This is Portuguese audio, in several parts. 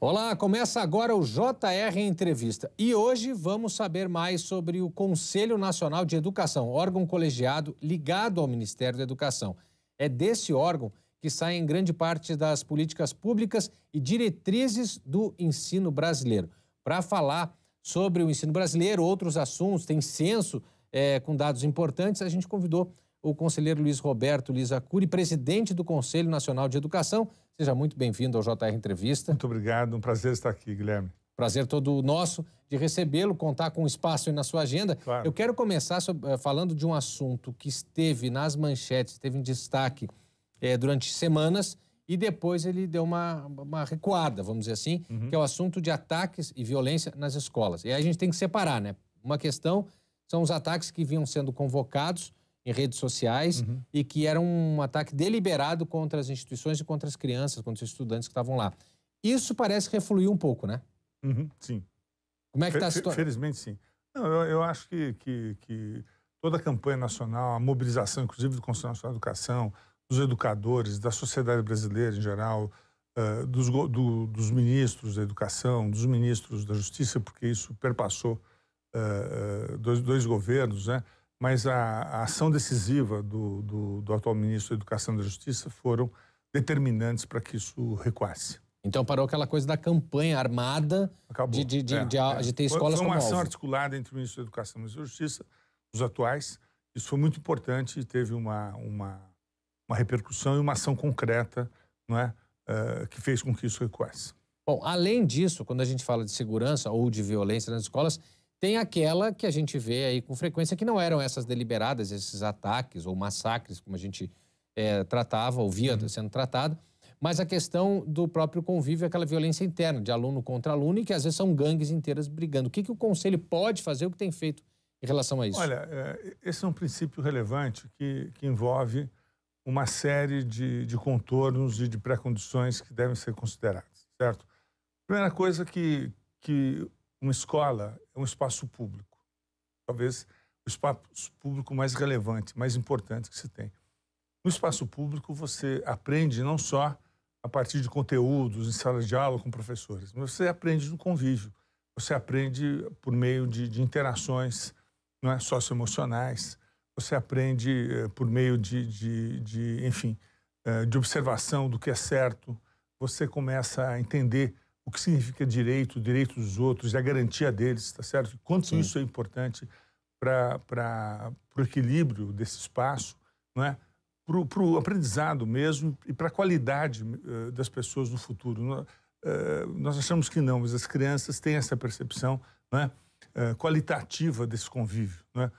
Olá, começa agora o JR Entrevista e hoje vamos saber mais sobre o Conselho Nacional de Educação, órgão colegiado ligado ao Ministério da Educação. É desse órgão que saem grande parte das políticas públicas e diretrizes do ensino brasileiro. Para falar sobre o ensino brasileiro, outros assuntos, tem censo é, com dados importantes, a gente convidou o conselheiro Luiz Roberto Lisa Cury, presidente do Conselho Nacional de Educação. Seja muito bem-vindo ao JR Entrevista. Muito obrigado, um prazer estar aqui, Guilherme. Prazer todo nosso de recebê-lo, contar com espaço aí na sua agenda. Claro. Eu quero começar eh, falando de um assunto que esteve nas manchetes, esteve em destaque é, durante semanas e depois ele deu uma, uma recuada, vamos dizer assim, uhum. que é o assunto de ataques e violência nas escolas. E aí a gente tem que separar, né? Uma questão são os ataques que vinham sendo convocados em redes sociais uhum. e que era um ataque deliberado contra as instituições e contra as crianças, contra os estudantes que estavam lá. Isso parece refluir um pouco, né? Uhum, sim. Como é que está a situação? Felizmente, sim. Não, eu, eu acho que, que, que, toda a campanha nacional, a mobilização, inclusive, do Conselho Nacional de Educação, dos educadores, da sociedade brasileira em geral, uh, dos, do, dos ministros da educação, dos ministros da justiça, porque isso perpassou uh, dois, dois governos, né? mas a, a ação decisiva do, do, do, atual ministro da Educação e da Justiça foram determinantes para que isso recuasse. Então parou aquela coisa da campanha armada de, de, de, é, de, é. de, ter escolas foi, foi uma como ação alvo. articulada entre o ministro da Educação e da Justiça, os atuais. Isso foi muito importante e teve uma, uma, uma repercussão e uma ação concreta não é, uh, que fez com que isso recuasse. Bom, além disso, quando a gente fala de segurança ou de violência nas escolas, tem aquela que a gente vê aí com frequência, que não eram essas deliberadas, esses ataques ou massacres, como a gente é, tratava, ouvia uhum. sendo tratado, mas a questão do próprio convívio, aquela violência interna, de aluno contra aluno, e que às vezes são gangues inteiras brigando. O que, que o Conselho pode fazer, o que tem feito em relação a isso? Olha, eh, esse é um princípio relevante que, que envolve uma série de, de contornos e de pré-condições que devem ser consideradas, certo? Primeira coisa que, que uma escola é um espaço público. Talvez o espaço público mais relevante, mais importante que se tem. No espaço público, você aprende não só a partir de conteúdos, em sala de aula com professores, mas você aprende no convívio. Você aprende por meio de, de interações não é, socioemocionais, você aprende eh, por meio de, de, de enfim, eh, de observação do que é certo, você começa a entender o que significa direito, o direito dos outros, a garantia deles, tá certo? quanto Sim. isso é importante para o equilíbrio desse espaço, não é? para o aprendizado mesmo e para a qualidade uh, das pessoas no futuro. Uh, nós achamos que não, mas as crianças têm essa percepção né, uh, qualitativa desse convívio. Né?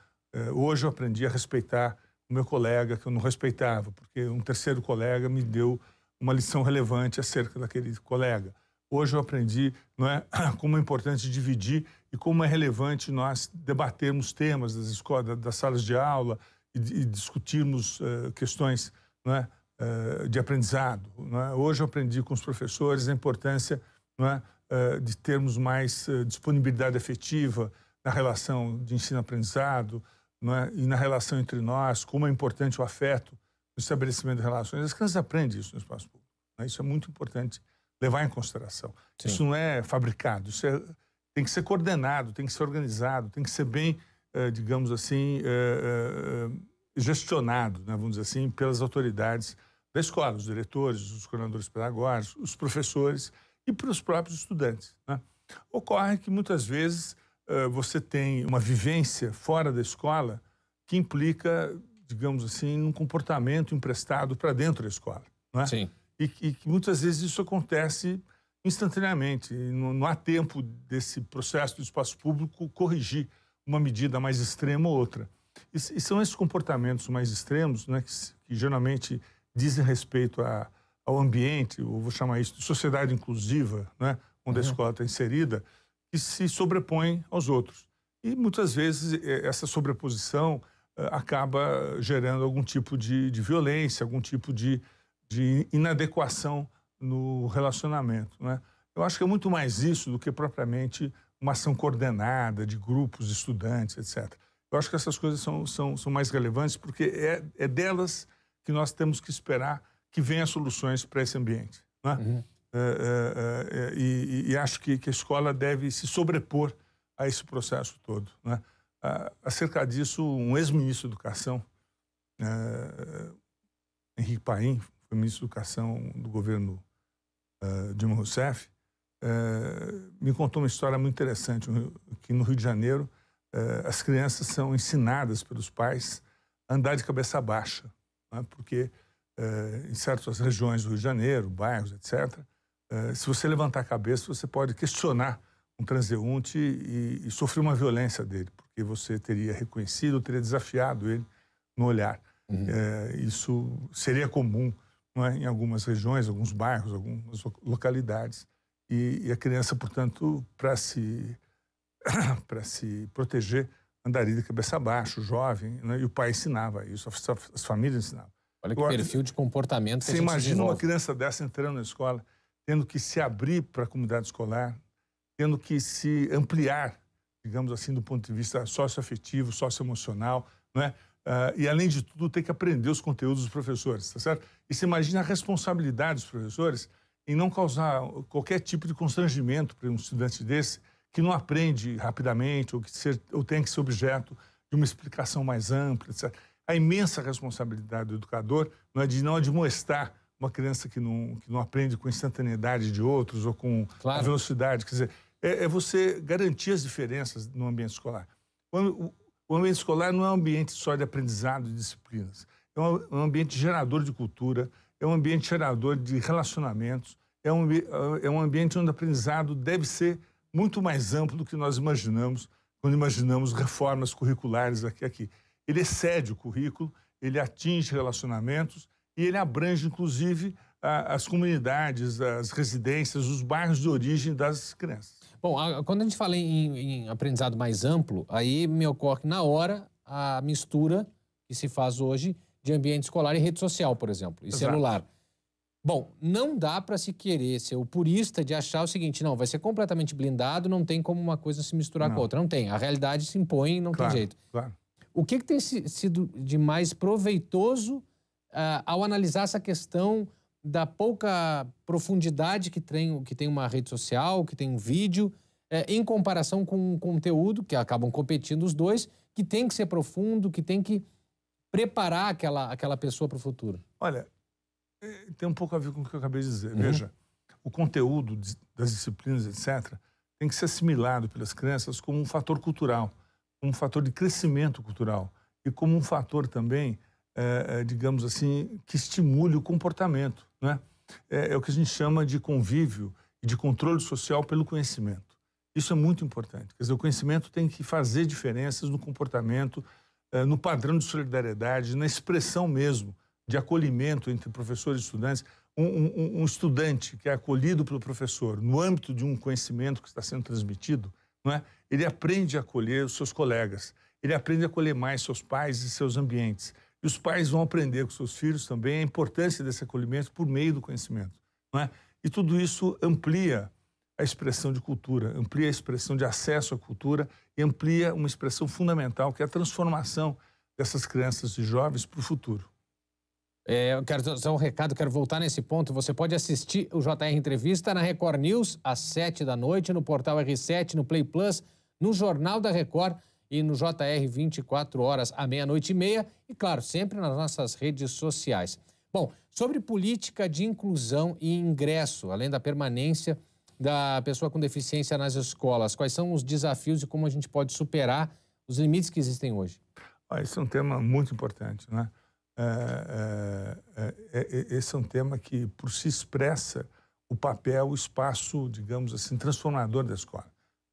hoje eu aprendi a respeitar o meu colega, que eu não respeitava, porque um terceiro colega me deu uma lição relevante acerca daquele colega. Hoje eu aprendi não é, como é importante dividir e como é relevante nós debatermos temas das escolas, das salas de aula e, e discutirmos uh, questões não é, uh, de aprendizado. Não é? Hoje eu aprendi com os professores a importância não é, uh, de termos mais disponibilidade afetiva na relação de ensino-aprendizado é, e na relação entre nós, como é importante o afeto no estabelecimento de relações. As crianças aprendem isso no espaço público. Né. Isso é muito importante levar em consideração. Sim. Isso não é fabricado, isso é, tem que ser coordenado, tem que ser organizado, tem que ser bem, eh, digamos assim, eh, eh, gestionado, né, vamos dizer assim, pelas autoridades da escola, os diretores, os coordenadores pedagógicos, os professores e pelos próprios estudantes. Né? Ocorre que muitas vezes você tem uma vivência fora da escola que implica, digamos assim, um comportamento emprestado para dentro da escola. Não é? Sim e que muitas vezes isso acontece instantaneamente. Não, não há tempo desse processo do espaço público corrigir uma medida mais extrema ou outra. E, e são esses comportamentos mais extremos né, que, que geralmente dizem respeito a, ao ambiente, ou vou chamar isso de sociedade inclusiva, né, onde uhum. a escola está inserida, que se sobrepõem aos outros. E muitas vezes é, essa sobreposição eh, acaba gerando algum tipo de, de violência, algum tipo de de inadequação no relacionamento. Né? Eu acho que é muito mais isso do que propriamente uma ação coordenada de grupos, estudantes, etc. Eu acho que essas coisas são, são, são mais relevantes porque é, é delas que nós temos que esperar que venham soluções para esse ambiente. Né? Uhum. É, é, é, é e, e, acho que, que a escola deve se sobrepor a esse processo todo. Né? acerca disso, um ex-ministro de Educação, é, Henrique Paim, foi ministro de Educação do governo uh, Dilma Rousseff, uh, me contou uma história muito interessante, que no Rio de Janeiro uh, as crianças são ensinadas pelos pais a andar de cabeça baixa, né? porque em certas regiões do Rio de Janeiro, bairros, etc., se você levantar a cabeça, você pode questionar um transeunte e, e sofrer uma violência dele, porque você teria reconhecido, teria desafiado ele no olhar. Uhum. É, isso seria comum é? em algumas regiões, alguns bairros, algumas localidades. E, e a criança, portanto, para se, se proteger, andaria de cabeça abaixo, jovem, né? e o pai ensinava isso, as famílias ensinavam. Olha que Agora, perfil de comportamento que Você imagina desenvolve. uma criança dessa entrando na escola, tendo que se abrir para a comunidade escolar, tendo que se ampliar, digamos assim, do ponto de vista socioafetivo, socioemocional, não é? Uh, e, além de tudo, ter que aprender os conteúdos dos professores, tá certo? E você imagina a responsabilidade dos professores em não causar qualquer tipo de constrangimento para um estudante desse que não aprende rapidamente ou que ser, ou tem que ser objeto de uma explicação mais ampla, etc. A imensa responsabilidade do educador não é de não admoestar uma criança que não, que não aprende com instantaneidade de outros ou com claro. velocidade. Quer dizer, é, é, você garantir as diferenças no ambiente escolar. Quando o ambiente escolar não é um ambiente só de aprendizado e disciplinas. É um ambiente gerador de cultura, é um ambiente gerador de relacionamentos, é um, é um ambiente onde o aprendizado deve ser muito mais amplo do que nós imaginamos quando imaginamos reformas curriculares aqui aqui. Ele excede o currículo, ele atinge relacionamentos e ele abrange, inclusive, a, as comunidades, as residências, os bairros de origem das crianças. Bom, a, quando a gente fala em, em aprendizado mais amplo, aí me ocorre na hora a mistura que se faz hoje de ambiente escolar e rede social, por exemplo, e Exato. celular. Bom, não dá para se querer ser o purista de achar o seguinte, não, vai ser completamente blindado, não tem como uma coisa se misturar não. com a outra. Não tem. A realidade se impõe, não claro, tem jeito. Claro. O que, que tem sido de mais proveitoso uh, ao analisar essa questão da pouca profundidade que tem, que tem uma rede social, que tem um vídeo, é, em comparação com um conteúdo, que acabam competindo os dois, que tem que ser profundo, que tem que preparar aquela, aquela pessoa para o futuro? Olha, eh, tem um pouco a ver com o que eu acabei de dizer. Uhum. Veja, o conteúdo das disciplinas, etc., tem que ser assimilado pelas crianças como um fator cultural, como um fator de crescimento cultural e como um fator também é, é, digamos assim, que estimule o comportamento. Né? É, é o que a gente chama de convívio e de controle social pelo conhecimento. Isso é muito importante. Quer dizer, o conhecimento tem que fazer diferenças no comportamento, é, no padrão de solidariedade, na expressão mesmo de acolhimento entre professores e estudantes. Um, um, um, estudante que é acolhido pelo professor no âmbito de um conhecimento que está sendo transmitido, não é? ele aprende a acolher os seus colegas, ele aprende a acolher mais seus pais e seus ambientes. E os pais vão aprender com seus filhos também a importância desse acolhimento por meio do conhecimento. Não é? E tudo isso amplia a expressão de cultura, amplia a expressão de acesso à cultura e amplia uma expressão fundamental, que é a transformação dessas crianças e jovens para o futuro. É, eu quero dar um recado, quero voltar nesse ponto. Você pode assistir o JR Entrevista na Record News, às 7 da noite, no portal R7, no Play Plus, no Jornal da Record e no JR 24 horas à meia-noite e meia e, claro, sempre nas nossas redes sociais. Bom, sobre política de inclusão e ingresso, além da permanência da pessoa com deficiência nas escolas, quais são os desafios e como a gente pode superar os limites que existem hoje? Ah, esse é um tema muito importante, né? É, é, é, é, é esse é um tema que, por si expressa, o papel, o espaço, digamos assim, transformador da escola.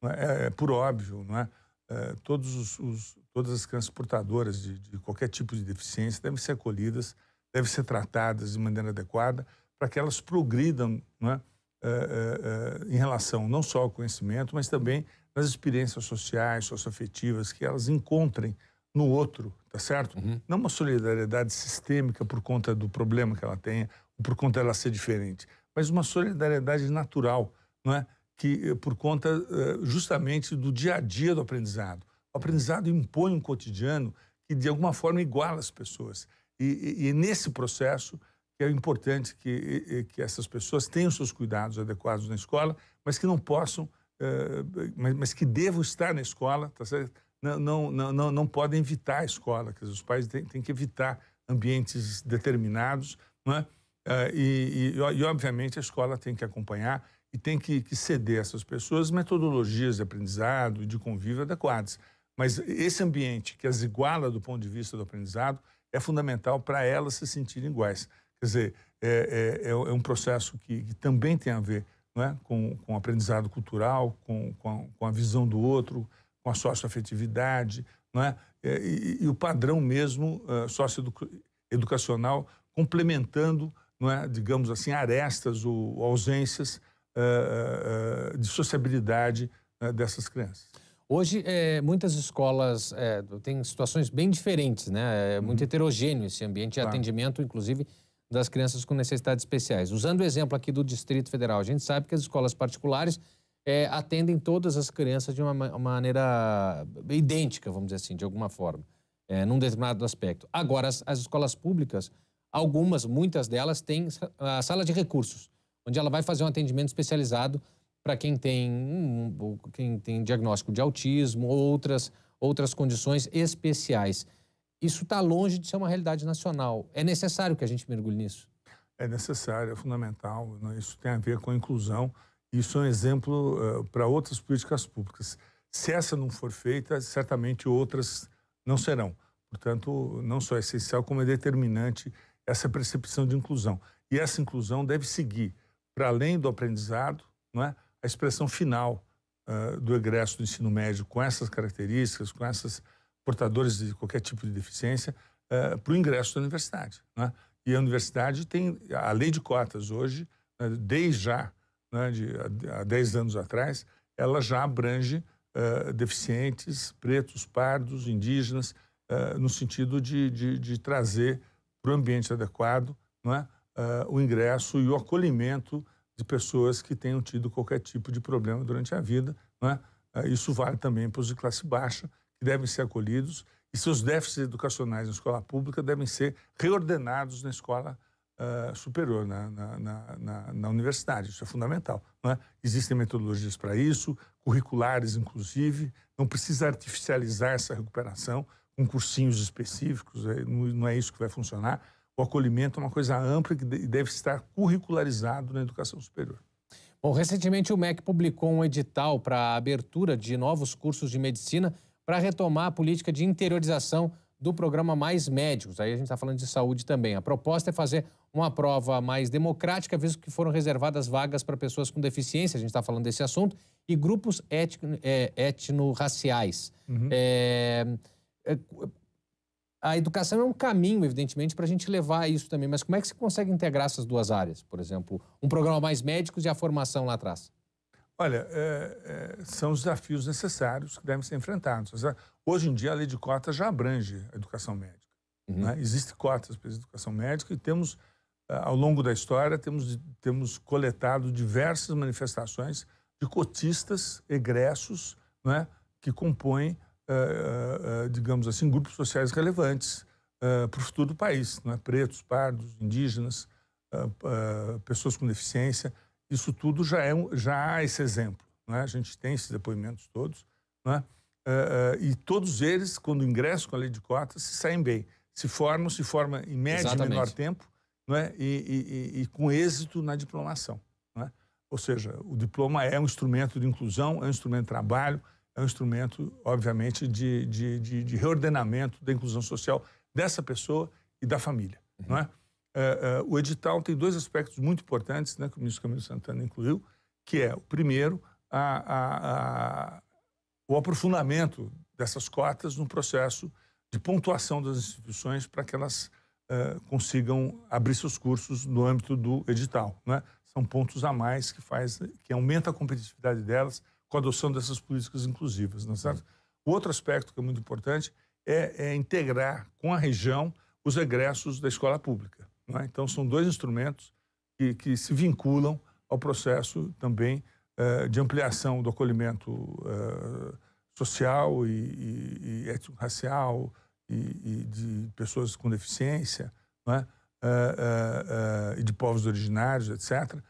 É? é, por óbvio, não é? Eh, todos os, os, todas as crianças portadoras de, de, qualquer tipo de deficiência devem ser acolhidas, devem ser tratadas de maneira adequada para que elas progridam né, é eh, eh, em relação não só ao conhecimento, mas também nas experiências sociais, socioafetivas que elas encontrem no outro, tá certo? Uhum. Não uma solidariedade sistêmica por conta do problema que ela tenha, ou por conta dela ser diferente, mas uma solidariedade natural, não é? que eh, por conta eh, justamente do dia a dia do aprendizado. O aprendizado impõe um cotidiano que de alguma forma iguala as pessoas. E, e é nesse processo é importante que, que essas pessoas tenham seus cuidados adequados na escola, mas que não possam, eh, mas, mas que devam estar na escola, tá certo? Não, não, não, não, não podem evitar a escola, que os pais têm, têm que evitar ambientes determinados, não é? e, e, e, obviamente, a escola tem que acompanhar e tem que, que ceder a essas pessoas metodologias de aprendizado e de convívio adequadas. Mas esse ambiente que as iguala do ponto de vista do aprendizado é fundamental para elas se sentirem iguais. Quer dizer, é, é, é, é um processo que, que, também tem a ver é? com, com o aprendizado cultural, com, com, a, com, a, visão do outro, com a socioafetividade, não é? é e, e, o padrão mesmo uh, ah, socioeducacional complementando, não é? digamos assim, arestas ou ausências eh, eh, eh, de sociabilidade né, dessas crianças. Hoje, é, muitas escolas é, têm situações bem diferentes, né? É uhum. muito uhum. heterogêneo esse ambiente de claro. atendimento, inclusive das crianças com necessidades especiais. Usando o exemplo aqui do Distrito Federal, a gente sabe que as escolas particulares é, atendem todas as crianças de uma, uma, maneira idêntica, vamos dizer assim, de alguma forma, é, num determinado aspecto. Agora, as, as escolas públicas, algumas, muitas delas, têm a sala de recursos onde ela vai fazer um atendimento especializado para quem tem, um, quem tem diagnóstico de autismo ou outras, outras condições especiais. Isso está longe de ser uma realidade nacional. É necessário que a gente mergulhe nisso? É necessário, é fundamental. Né? Isso tem a ver com a inclusão. Isso é um exemplo uh, eh, para outras políticas públicas. Se essa não for feita, certamente outras não serão. Portanto, não só é essencial, como é determinante essa percepção de inclusão. E essa inclusão deve seguir para além do aprendizado, não é? a expressão final uh, do egresso do ensino médio com essas características, com esses portadores de qualquer tipo de deficiência, uh, para o ingresso da universidade. É? E a universidade tem a lei de cotas hoje, né, desde já, né, de, há 10 anos atrás, ela já abrange uh, deficientes, pretos, pardos, indígenas, no sentido de, de, de trazer para o ambiente adequado não é? uh, o ingresso e o acolhimento de pessoas que tenham tido qualquer tipo de problema durante a vida. Né? Uh, isso vale também para os de classe baixa, que devem ser acolhidos, e seus déficits educacionais na escola pública devem ser reordenados na escola uh, superior, na, na, na, na, universidade. Isso é fundamental. Né? Existem metodologias para isso, curriculares, inclusive. Não precisa artificializar essa recuperação com cursinhos específicos, é, não é isso que vai funcionar o acolhimento é uma coisa ampla que deve estar curricularizado na educação superior. Bom, recentemente o MEC publicou um edital para a abertura de novos cursos de medicina para retomar a política de interiorização do programa Mais Médicos. Aí a gente está falando de saúde também. A proposta é fazer uma prova mais democrática, visto que foram reservadas vagas para pessoas com deficiência, a gente está falando desse assunto, e grupos etno-raciais. É, uhum. É, é a educação é um caminho, evidentemente, para a gente levar isso também. Mas como é que você consegue integrar essas duas áreas? Por exemplo, um programa mais médicos e a formação lá atrás. Olha, é, é, são os desafios necessários que devem ser enfrentados. Ah, hoje em dia, a lei de cotas já abrange a educação médica. Uhum. Né? Existem cotas para a educação médica e temos, ah, ao longo da história, temos, temos coletado diversas manifestações de cotistas egressos né, que compõem eh, eh, eh, digamos assim, grupos sociais relevantes para o futuro do país, né? pretos, pardos, indígenas, pessoas com deficiência. Isso tudo já, é já há esse exemplo. Né? A gente tem esses depoimentos todos. Né? e todos eles, quando ingressam com a lei de cotas, se saem bem. Se formam, se formam em médio e menor tempo né? E, e, e, com êxito na diplomação. Né? Ou seja, o diploma é um instrumento de inclusão, é um instrumento de trabalho, é um instrumento, obviamente, de, de, de, de reordenamento da inclusão social dessa pessoa e da família. Uhum. Não é? Uhum. É, é? o edital tem dois aspectos muito importantes, né, que o ministro Camilo Santana incluiu, que é, o primeiro, a, a, a, o aprofundamento dessas cotas no processo de pontuação das instituições para que elas uh, consigam abrir seus cursos no âmbito do edital. Né? São pontos a mais que faz, que aumenta a competitividade delas, com a adoção dessas políticas inclusivas. Não é certo? O uhum. outro aspecto que é muito importante é, é integrar com a região os egressos da escola pública. É? Então, são dois instrumentos que, que, se vinculam ao processo também eh, de ampliação do acolhimento eh, social e, e, e étnico-racial e, e, de pessoas com deficiência é? uh, uh, uh, e de povos originários, etc.,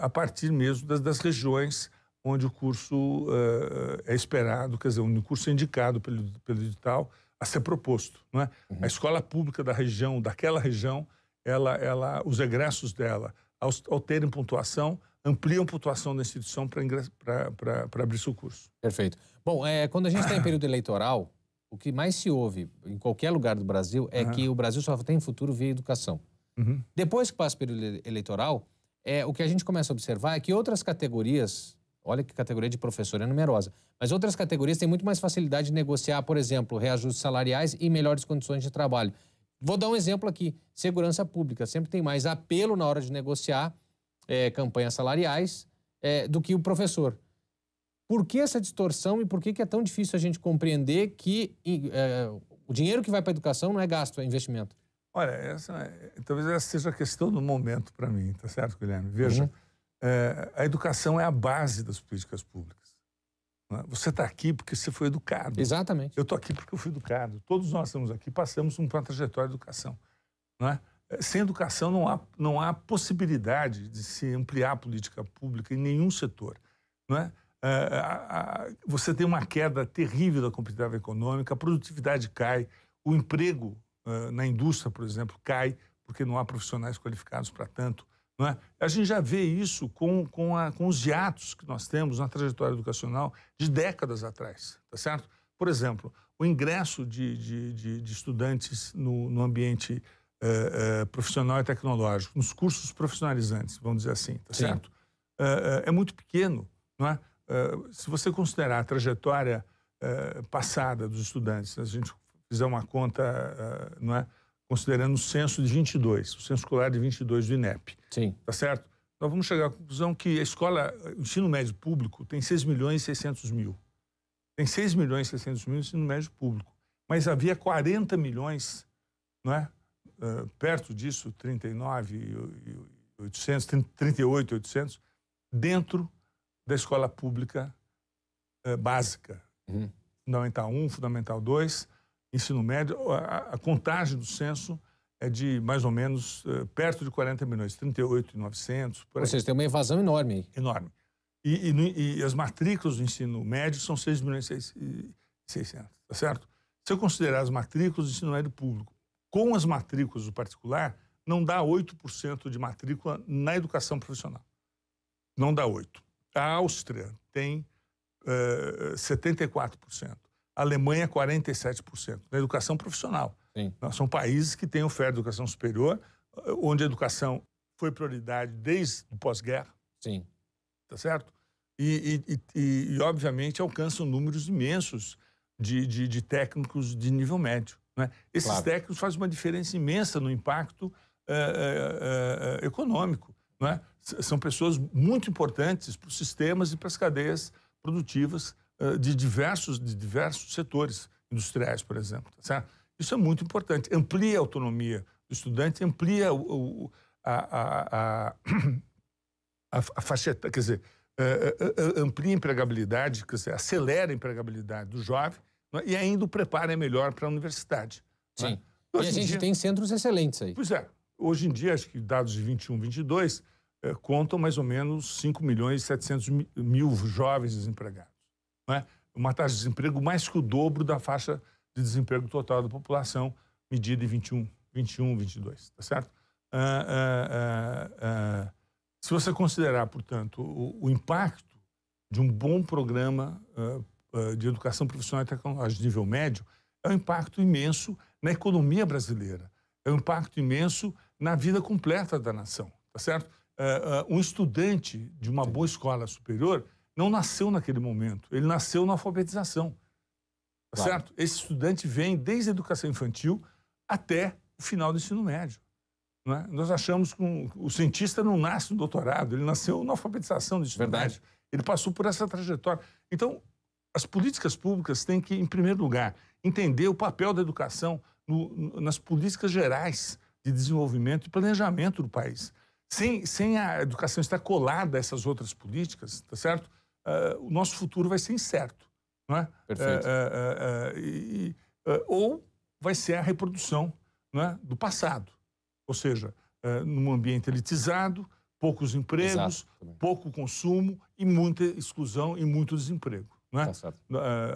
a partir mesmo das, das regiões onde o curso uh, é esperado, quer dizer, um curso é indicado pelo, pelo edital a ser proposto. Não é? Uhum. A escola pública da região, daquela região, ela, ela, os egressos dela, ao, ao terem pontuação, ampliam a pontuação da instituição para abrir seu curso. Perfeito. Bom, é, quando a gente está em período eleitoral, o que mais se ouve em qualquer lugar do Brasil é uhum. que o Brasil só tem futuro via educação. Uhum. Depois que passa o período eleitoral, é, o que a gente começa a observar é que outras categorias Olha que categoria de professor é numerosa. Mas outras categorias têm muito mais facilidade de negociar, por exemplo, reajustes salariais e melhores condições de trabalho. Vou dar um exemplo aqui: segurança pública. Sempre tem mais apelo na hora de negociar é, campanhas salariais é, do que o professor. Por que essa distorção e por que, que é tão difícil a gente compreender que é, o dinheiro que vai para a educação não é gasto, é investimento? Olha, essa, é, talvez essa seja a questão do momento para mim, tá certo, Guilherme? Veja. Uhum é, a educação é a base das políticas públicas. É? Você está aqui porque você foi educado. Exatamente. Eu estou aqui porque eu fui educado. Todos nós estamos aqui, passamos por uma trajetória de educação. Né? É? Sem educação não há, não há possibilidade de se ampliar a política pública em nenhum setor. Né? É, você tem uma queda terrível da competitividade econômica, a produtividade cai, o emprego é, na indústria, por exemplo, cai porque não há profissionais qualificados para tanto. É? A gente já vê isso com, com, a, com, os hiatos que nós temos na trajetória educacional de décadas atrás, tá certo? Por exemplo, o ingresso de, de, de, de estudantes no, no ambiente eh, eh, profissional e tecnológico, nos cursos profissionalizantes, vamos dizer assim, tá Sim. certo? É, é, muito pequeno, não é? Se você considerar a trajetória passada dos estudantes, a gente fizer uma conta, não é? considerando o censo de 22, o censo escolar de 22 do INEP. Sim. Tá certo? Nós vamos chegar à conclusão que a escola, o ensino médio público, tem 6 milhões e 600 mil. Tem 6 milhões e 600 mil no ensino médio público. Mas havia 40 milhões, não é? Uh, perto disso, 39, 800, 38, 800, dentro da escola pública uh, básica. Uhum. Fundamental 1, Fundamental 2, ensino médio, a, a contagem do censo é de mais ou menos eh, perto de 40 milhões, 38,900. Ou seja, tem uma evasão enorme. Enorme. E, e, e, as matrículas do ensino médio são 6 milhões e 600, tá certo? Se eu considerar as matrículas do ensino médio público com as matrículas do particular, não dá 8% de matrícula na educação profissional. Não dá 8%. A Áustria tem uh, eh, 74%. Alemanha 47%, na educação profissional. Sim. Né? São países que têm oferta de educação superior, onde a educação foi prioridade desde o pós-guerra. Sim. Tá certo? E, e, e, e, obviamente, alcançam números imensos de, de, de técnicos de nível médio. Né? Esses claro. técnicos fazem uma diferença imensa no impacto é, é, é, econômico. Né? São pessoas muito importantes para os sistemas e para as cadeias produtivas eh, de diversos, de diversos setores industriais, por exemplo. Tá Isso é muito importante. Amplia a autonomia do estudante, amplia o, o, a, a, a, a faixa, quer dizer, eh, eh, amplia a empregabilidade, quer dizer, acelera a empregabilidade do jovem é? e ainda o prepara melhor para a universidade. É? Sim. Então, e a gente dia... tem centros excelentes aí. Pois é. Hoje em dia, acho que dados de 21, 22, eh, contam mais ou menos 5 milhões e 700 mil jovens desempregados né? uma taxa de desemprego mais que o dobro da faixa de desemprego total da população, medida em 21, 21 22, tá certo? Ah, ah, ah, ah, se você considerar, portanto, o, o, impacto de um bom programa ah, ah, de educação profissional e tecnológica de nível médio, é um impacto imenso na economia brasileira, é um impacto imenso na vida completa da nação, tá certo? um estudante de uma boa escola superior não nasceu naquele momento, ele nasceu na alfabetização. Tá claro. Certo? Esse estudante vem desde a educação infantil até o final do ensino médio. É? Nós achamos que um, o cientista não nasce no doutorado, ele nasceu na alfabetização do ensino Verdade. médio. Ele passou por essa trajetória. Então, as políticas públicas têm que, em primeiro lugar, entender o papel da educação no, no, nas políticas gerais de desenvolvimento e planejamento do país. Sem, sem a educação estar colada a essas outras políticas, tá certo? uh, o nosso futuro vai ser incerto. Não é? Perfeito. Uh, e, ou vai ser a reprodução é? do passado. Ou seja, num ambiente elitizado, poucos empregos, Exato, pouco consumo e muita exclusão e muito desemprego. É? Tá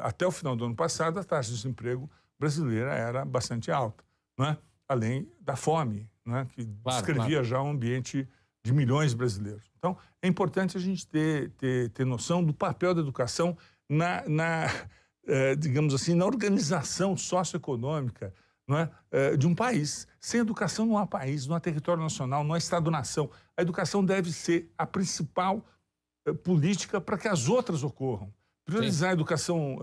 até o final do ano passado, a taxa de desemprego brasileira era bastante alta, é? além da fome, é? que claro, descrevia claro. já um ambiente de milhões de brasileiros. Então, é importante a gente ter, ter, ter noção do papel da educação na, na eh, digamos assim, na organização socioeconômica não é, eh, de um país. Sem educação não há país, não há território nacional, não há Estado-nação. A educação deve ser a principal eh, política para que as outras ocorram. Priorizar Sim. a educação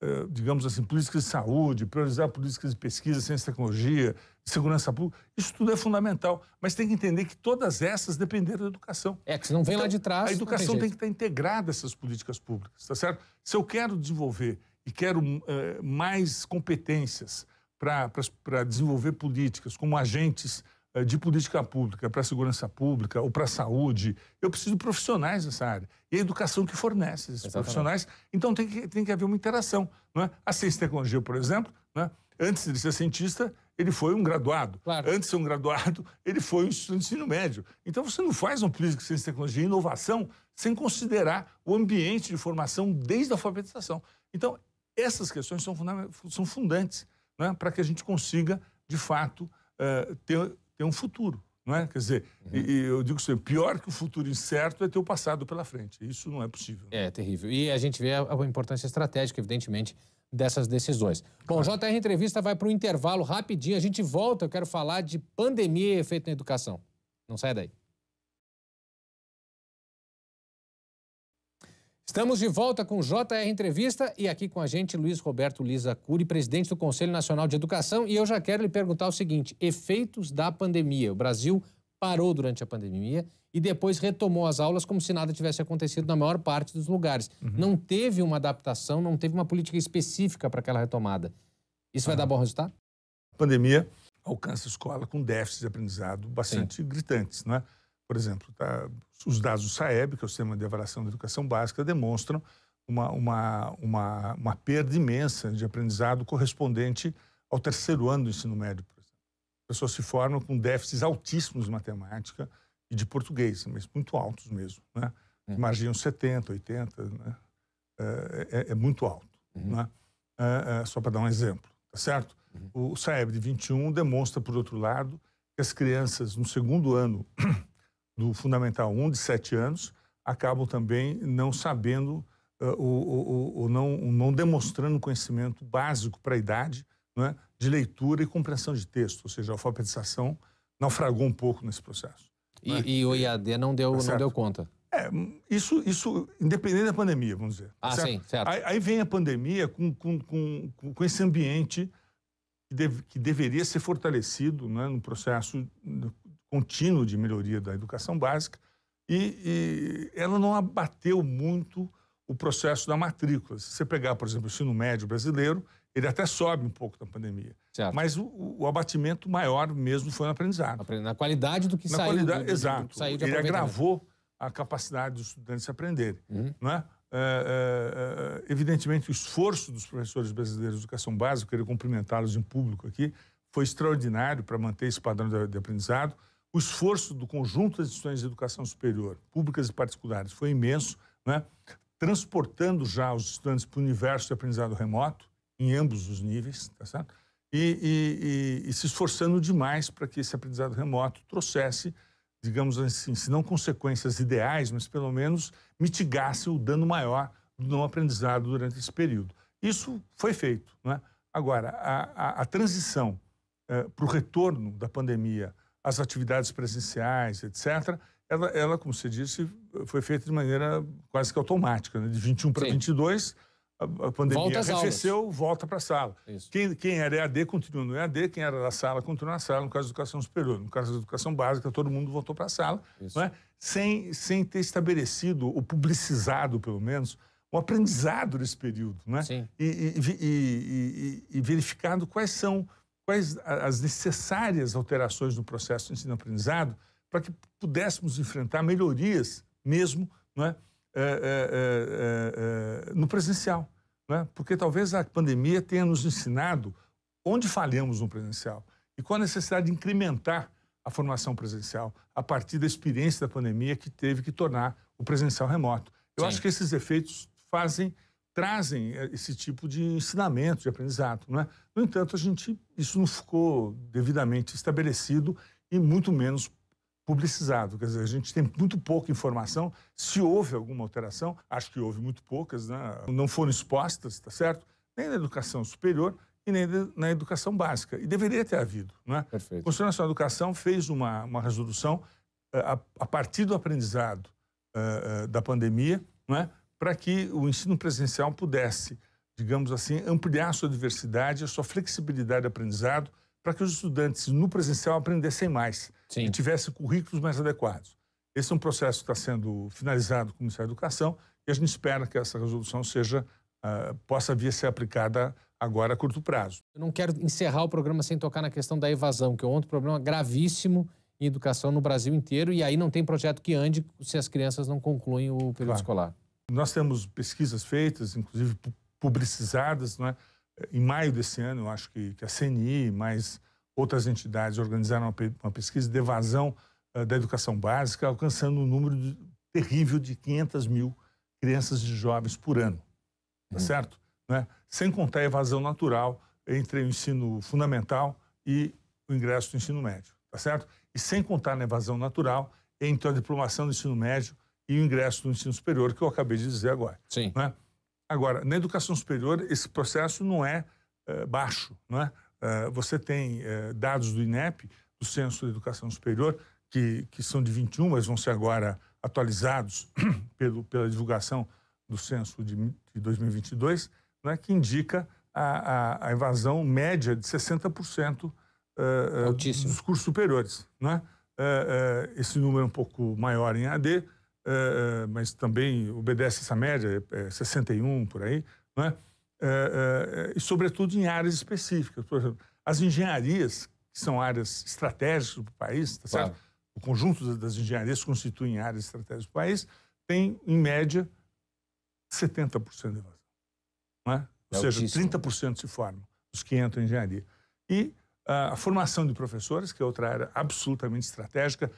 eh, digamos assim, políticas de saúde, priorizar políticas de pesquisa, ciência e tecnologia, segurança pública, isso tudo é fundamental. Mas tem que entender que todas essas dependeram da educação. É, que se não vem então, lá de trás. A educação tem, tem, que estar integrada a essas políticas públicas, tá certo? Se eu quero desenvolver e quero uh, mais competências para desenvolver políticas como agentes eh, de política pública para a segurança pública ou para a saúde, eu preciso de profissionais nessa área. E a educação que fornece esses Exatamente. profissionais. Então tem que, tem que haver uma interação. Não é? A ciência e tecnologia, por exemplo, é? antes de ser cientista, ele foi um graduado. Claro. Antes de ser um graduado, ele foi um estudante de ensino médio. Então você não faz uma política de ciência e tecnologia e inovação sem considerar o ambiente de formação desde a alfabetização. Então, essas questões são, funda são fundantes é? para que a gente consiga, de fato, uh, ter tem um futuro. Não é? Quer dizer, uhum. e, e eu digo sempre, assim, pior que o futuro incerto é ter o passado pela frente. Isso não é possível. É, terrível. E a gente vê a, a importância estratégica, evidentemente, dessas decisões. Bom, claro. JR Entrevista vai para o intervalo rapidinho. A gente volta, eu quero falar de pandemia e efeito na educação. Não sai daí. Estamos de volta com JR Entrevista e aqui com a gente Luiz Roberto Lisa Cury, presidente do Conselho Nacional de Educação. E eu já quero lhe perguntar o seguinte: efeitos da pandemia. O Brasil parou durante a pandemia e depois retomou as aulas como se nada tivesse acontecido na maior parte dos lugares. Uhum. Não teve uma adaptação, não teve uma política específica para aquela retomada. Isso vai ah. dar bom resultado? A pandemia alcança a escola com déficits de aprendizado bastante Sim. gritantes, né? Por exemplo, tá, os dados do SAEB, que é o Sistema de Avaliação da Educação Básica, demonstram uma, uma, uma, uma perda imensa de aprendizado correspondente ao terceiro ano do ensino médio, por exemplo. pessoas se formam com déficits altíssimos de matemática e de português, mas muito altos mesmo, né? Uhum. Marginam 70, 80, né? É, é, é muito alto, uhum. né? É, é, só para dar um exemplo, tá certo? Uhum. o SAEB de 21 demonstra, por outro lado, que as crianças no segundo ano do Fundamental 1 de 7 anos acabam também não sabendo uh, eh, ou, ou, ou, não, não demonstrando conhecimento básico para a idade né, de leitura e compreensão de texto, ou seja, a alfabetização naufragou um pouco nesse processo. E, né? e o IAD não deu, tá não deu conta? É, isso, isso independente da pandemia, vamos dizer. Tá ah, certo? sim, certo. Aí, aí, vem a pandemia com, com, com, com esse ambiente que, deve, que, deveria ser fortalecido né, no processo contínuo de melhoria da educação básica e, e, ela não abateu muito o processo da matrícula. Se você pegar, por exemplo, o ensino médio brasileiro, ele até sobe um pouco na pandemia. Certo. Mas o, o, abatimento maior mesmo foi no aprendizado. Na qualidade do que na saiu. Qualidade, do, exato. Do que saiu de ele agravou a capacidade dos estudantes se aprenderem. Uhum. Não é? é? É, é, evidentemente, o esforço dos professores brasileiros de educação básica, eu queria cumprimentá-los em público aqui, foi extraordinário para manter esse padrão de, de aprendizado. O esforço do conjunto das instituições de educação superior, públicas e particulares, foi imenso, né? transportando já os estudantes para o universo de aprendizado remoto, em ambos os níveis, tá certo? E, e, e, e se esforçando demais para que esse aprendizado remoto trouxesse, digamos assim, se não consequências ideais, mas pelo menos mitigasse o dano maior do não aprendizado durante esse período. Isso foi feito. Né? Agora, a, a, a transição eh, para o retorno da pandemia as atividades presenciais, etc., ela, ela, como você disse, foi feita de maneira quase que automática. Né? De 21 para 22, a, a pandemia volta arrefeceu, aulas. volta para a sala. Quem, quem, era EAD continua no EAD, quem era da sala continua na sala, no caso da educação superior. No caso da educação básica, todo mundo voltou para a sala, é? sem, sem ter estabelecido, ou publicizado pelo menos, um aprendizado desse período, né? E, e, e, e verificado quais são quais as necessárias alterações no processo de ensino-aprendizado para que pudéssemos enfrentar melhorias mesmo não é? É, é, é, é no presencial. Não é? Porque talvez a pandemia tenha nos ensinado onde falhamos no presencial e qual a necessidade de incrementar a formação presencial a partir da experiência da pandemia que teve que tornar o presencial remoto. Eu Sim. acho que esses efeitos fazem trazem eh, esse tipo de ensinamento, de aprendizado. Não é? No entanto, a gente, isso não ficou devidamente estabelecido e muito menos publicizado. Quer dizer, a gente tem muito pouca informação. Se houve alguma alteração, acho que houve muito poucas, né? não foram expostas, está certo? Nem na educação superior e nem na educação básica. E deveria ter havido. Não é? Perfeito. O Conselho Nacional de Educação fez uma, uma resolução eh, a, a partir do aprendizado a, eh, a, da pandemia, não é? para que o ensino presencial pudesse, digamos assim, ampliar a sua diversidade, a sua flexibilidade de aprendizado, para que os estudantes no presencial aprendessem mais Sim. e tivessem currículos mais adequados. Esse é um processo que está sendo finalizado com o Ministério da Educação e a gente espera que essa resolução seja uh, possa vir a ser aplicada agora a curto prazo. Eu não quero encerrar o programa sem tocar na questão da evasão, que é outro problema gravíssimo em educação no Brasil inteiro e aí não tem projeto que ande se as crianças não concluem o período claro. escolar. Nós temos pesquisas feitas, inclusive publicizadas, né? é, em maio desse ano, eu acho que, que a CNI, mais outras entidades organizaram uma, uma pesquisa de evasão uh, da educação básica, alcançando um número de, terrível de 500 mil crianças e jovens por ano, tá hum. certo? Né? Sem contar a evasão natural entre o ensino fundamental e o ingresso do ensino médio, tá certo? E sem contar na evasão natural entre a diplomação do ensino médio e o ingresso no ensino superior, que eu acabei de dizer agora. Sim. Né? Agora, na educação superior, esse processo não é eh, baixo. Né? você tem eh, dados do INEP, do Censo de Educação Superior, que, que são de 21, mas vão ser agora atualizados pelo, pela divulgação do censo de, de 2022, né, que indica a, a, a média de 60% uh, dos cursos superiores. Né? esse número é um pouco maior em AD, é, é, mas também obedece essa média, é 61 é por aí, né? É, e sobretudo em áreas específicas. Por exemplo, as engenharias, que são áreas estratégicas do país, tá certo? Claro. o conjunto das engenharias constituem áreas estratégicas do país, tem, em média, 70% de evasão. Né? Ou seja, altíssimo. 30% se formam, os que entram em engenharia. E a formação de professores, que é outra área absolutamente estratégica,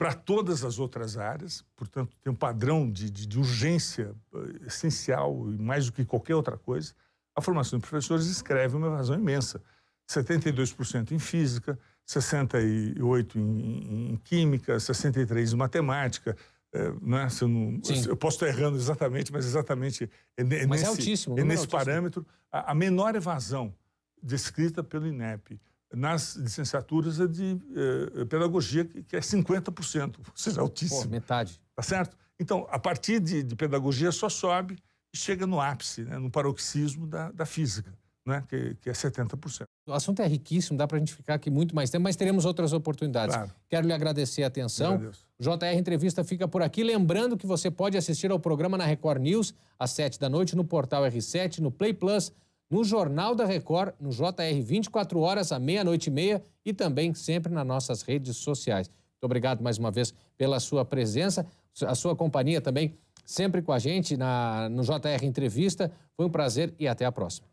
para todas as outras áreas, portanto, tem um padrão de, de, de urgência eh, essencial, e mais do que qualquer outra coisa. A formação de professores escreve uma evasão imensa. 72% em física, 68% em, em, em química, 63% em matemática, eh, é, né? eu, não, eu, posso estar errando exatamente, mas exatamente é, é mas é nesse, é altíssimo, é nesse altíssimo. parâmetro. A, a, menor evasão descrita pelo INEP nas licenciaturas é de eh, pedagogia, que, que é 50%, ou seja, altíssimo. Pô, metade. Tá certo? Então, a partir de, de, pedagogia só sobe e chega no ápice, né, no paroxismo da, da física, né, que, que é 70%. O assunto é riquíssimo, dá para a gente ficar aqui muito mais tempo, mas teremos outras oportunidades. Claro. Quero lhe agradecer a atenção. JR Entrevista fica por aqui. Lembrando que você pode assistir ao programa na Record News, às 7 da noite, no portal R7, no Play Plus no Jornal da Record, no JR 24 horas, à meia-noite e meia e também sempre nas nossas redes sociais. Muito obrigado mais uma vez pela sua presença, a sua companhia também, sempre com a gente na, no JR Entrevista. Foi um prazer e até a próxima.